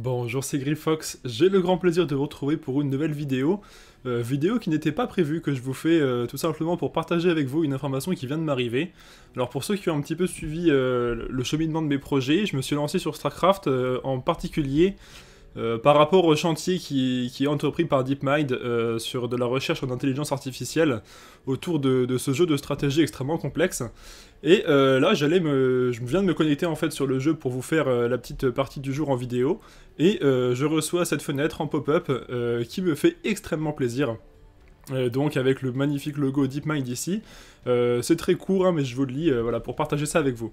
Bonjour, c'est Fox. J'ai le grand plaisir de vous retrouver pour une nouvelle vidéo. Euh, vidéo qui n'était pas prévue, que je vous fais euh, tout simplement pour partager avec vous une information qui vient de m'arriver. Alors pour ceux qui ont un petit peu suivi euh, le cheminement de mes projets, je me suis lancé sur StarCraft en particulier euh, par rapport au chantier qui, est entrepris par DeepMind euh, sur de la recherche en intelligence artificielle autour de, ce jeu de stratégie extrêmement complexe. Et euh, là, j'allais me, je viens de me connecter en fait sur le jeu pour vous faire la petite partie du jour en vidéo. Et je reçois cette fenêtre en pop-up qui me fait extrêmement plaisir. donc avec le magnifique logo DeepMind ici. c'est très court, hein, mais je vous le lis voilà, pour partager ça avec vous.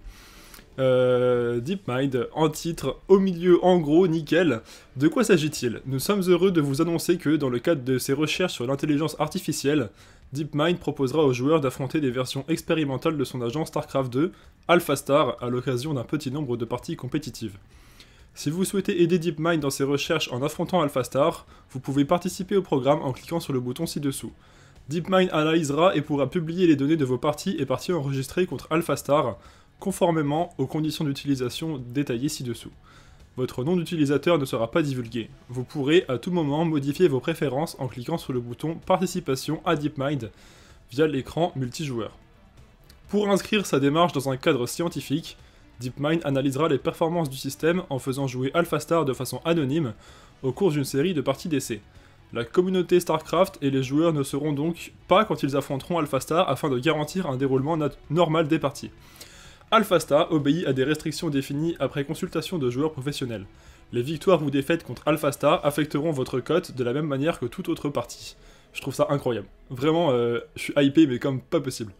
Euh, DeepMind en titre, au milieu, en gros, nickel. De quoi s'agit-il Nous sommes heureux de vous annoncer que, dans le cadre de ses recherches sur l'intelligence artificielle, DeepMind proposera aux joueurs d'affronter des versions expérimentales de son agent StarCraft 2, AlphaStar, à l'occasion d'un petit nombre de parties compétitives. Si vous souhaitez aider DeepMind dans ses recherches en affrontant AlphaStar, vous pouvez participer au programme en cliquant sur le bouton ci-dessous. DeepMind analysera et pourra publier les données de vos parties et parties enregistrées contre AlphaStar, conformément aux conditions d'utilisation détaillées ci-dessous. Votre nom d'utilisateur ne sera pas divulgué. Vous pourrez à tout moment modifier vos préférences en cliquant sur le bouton Participation à DeepMind via l'écran multijoueur. Pour inscrire sa démarche dans un cadre scientifique, DeepMind analysera les performances du système en faisant jouer AlphaStar de façon anonyme au cours d'une série de parties d'essai. La communauté StarCraft et les joueurs ne seront donc pas quand ils affronteront AlphaStar afin de garantir un déroulement normal des parties. AlphaStar obéit à des restrictions définies après consultation de joueurs professionnels. Les victoires ou défaites contre AlphaStar affecteront votre cote de la même manière que toute autre partie. Je trouve ça incroyable. Vraiment, euh, je suis hypé, mais comme pas possible.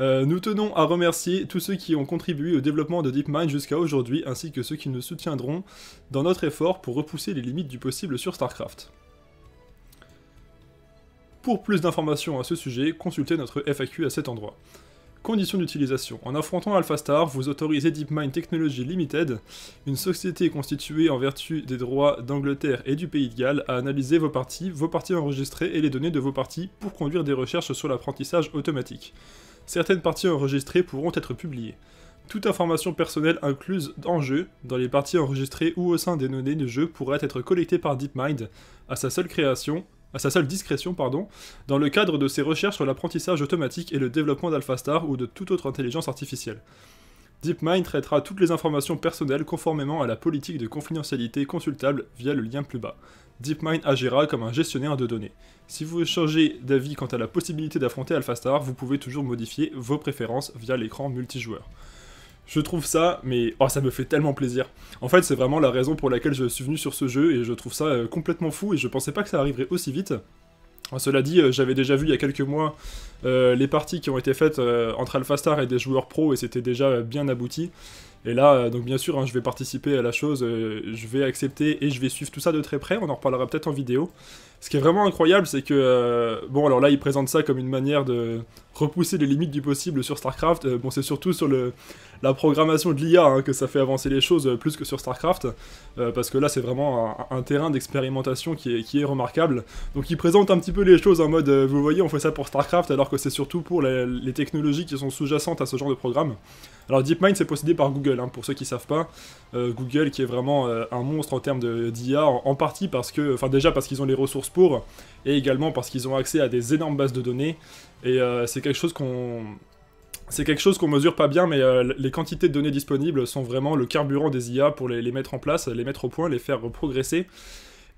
Euh, nous tenons à remercier tous ceux qui ont contribué au développement de DeepMind jusqu'à aujourd'hui, ainsi que ceux qui nous soutiendront dans notre effort pour repousser les limites du possible sur StarCraft. Pour plus d'informations à ce sujet, consultez notre FAQ à cet endroit. Conditions d'utilisation. En affrontant AlphaStar, vous autorisez DeepMind Technology Limited, une société constituée en vertu des droits d'Angleterre et du Pays de Galles, à analyser vos parties, vos parties enregistrées et les données de vos parties pour conduire des recherches sur l'apprentissage automatique. Certaines parties enregistrées pourront être publiées. Toute information personnelle incluse en jeu, dans les parties enregistrées ou au sein des données de jeu pourra être collectée par DeepMind à sa seule création, à sa seule discrétion, pardon, dans le cadre de ses recherches sur l'apprentissage automatique et le développement d'AlphaStar ou de toute autre intelligence artificielle. DeepMind traitera toutes les informations personnelles conformément à la politique de confidentialité consultable via le lien plus bas. DeepMind agira comme un gestionnaire de données. Si vous changez d'avis quant à la possibilité d'affronter AlphaStar, vous pouvez toujours modifier vos préférences via l'écran multijoueur. Je trouve ça, mais oh, ça me fait tellement plaisir. En fait, c'est vraiment la raison pour laquelle je suis venu sur ce jeu et je trouve ça euh, complètement fou et je pensais pas que ça arriverait aussi vite. Cela dit, euh, j'avais déjà vu il y a quelques mois euh, les parties qui ont été faites entre AlphaStar et des joueurs pro et c'était déjà bien abouti. Et là, donc bien sûr, hein, je vais participer à la chose, je vais accepter et je vais suivre tout ça de très près, on en reparlera peut-être en vidéo. Ce qui est vraiment incroyable, c'est que, euh, bon, alors là, ils présentent ça comme une manière de repousser les limites du possible sur StarCraft. Euh, bon, c'est surtout sur la programmation de l'IA hein, que ça fait avancer les choses euh, plus que sur StarCraft, parce que là, c'est vraiment un, terrain d'expérimentation qui est, remarquable. Donc, ils présentent un petit peu les choses en mode, vous voyez, on fait ça pour StarCraft, alors que c'est surtout pour les, technologies qui sont sous-jacentes à ce genre de programme. Alors, DeepMind, c'est possédé par Google, hein, pour ceux qui ne savent pas. Google qui est vraiment un monstre en termes d'IA, en, en partie parce que, enfin, déjà parce qu'ils ont les ressources et également parce qu'ils ont accès à des énormes bases de données. Et euh, c'est quelque chose qu'on... C'est quelque chose qu'on mesure pas bien, mais euh, les quantités de données disponibles sont vraiment le carburant des IA pour les, mettre en place, les mettre au point, les faire progresser.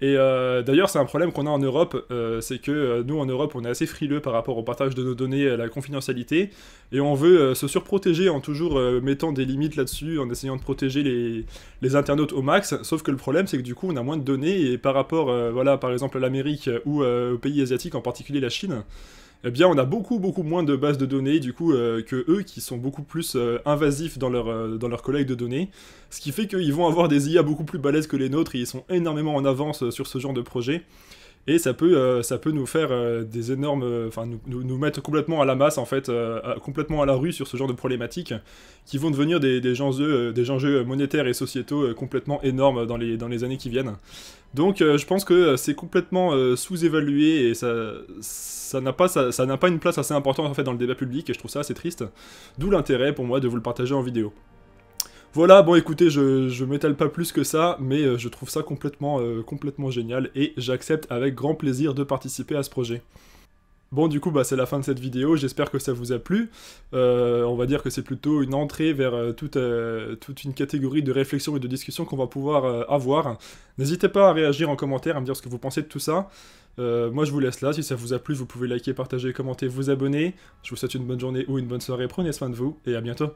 Et euh, d'ailleurs, c'est un problème qu'on a en Europe, euh, c'est que euh, nous, en Europe, on est assez frileux par rapport au partage de nos données, la confidentialité, et on veut se surprotéger en toujours mettant des limites là-dessus, en essayant de protéger les, les, internautes au max, sauf que le problème, c'est que du coup, on a moins de données, et par rapport, voilà, par exemple, à l'Amérique ou aux pays asiatiques, en particulier la Chine, eh bien on a beaucoup beaucoup moins de bases de données du coup euh, que eux qui sont beaucoup plus euh, invasifs dans leur, euh, dans collecte de données, ce qui fait qu'ils vont avoir des IA beaucoup plus balèzes que les nôtres et ils sont énormément en avance sur ce genre de projet et ça peut, euh, ça peut nous faire euh, des énormes, euh, enfin nous, mettre complètement à la masse en fait, complètement à la rue sur ce genre de problématiques qui vont devenir des, enjeux, des monétaires et sociétaux complètement énormes dans les, dans les années qui viennent. Donc je pense que c'est complètement sous-évalué et ça, n'a pas, pas une place assez importante en fait dans le débat public et je trouve ça assez triste. D'où l'intérêt pour moi de vous le partager en vidéo. Voilà, bon écoutez, je, ne m'étale pas plus que ça, mais euh, je trouve ça complètement, euh, complètement génial et j'accepte avec grand plaisir de participer à ce projet. Bon du coup bah, c'est la fin de cette vidéo, j'espère que ça vous a plu. Euh, on va dire que c'est plutôt une entrée vers toute, toute, une catégorie de réflexion et de discussion qu'on va pouvoir avoir. N'hésitez pas à réagir en commentaire, à me dire ce que vous pensez de tout ça. moi je vous laisse là, si ça vous a plu vous pouvez liker, partager, commenter, vous abonner. Je vous souhaite une bonne journée ou une bonne soirée, prenez soin de vous et à bientôt.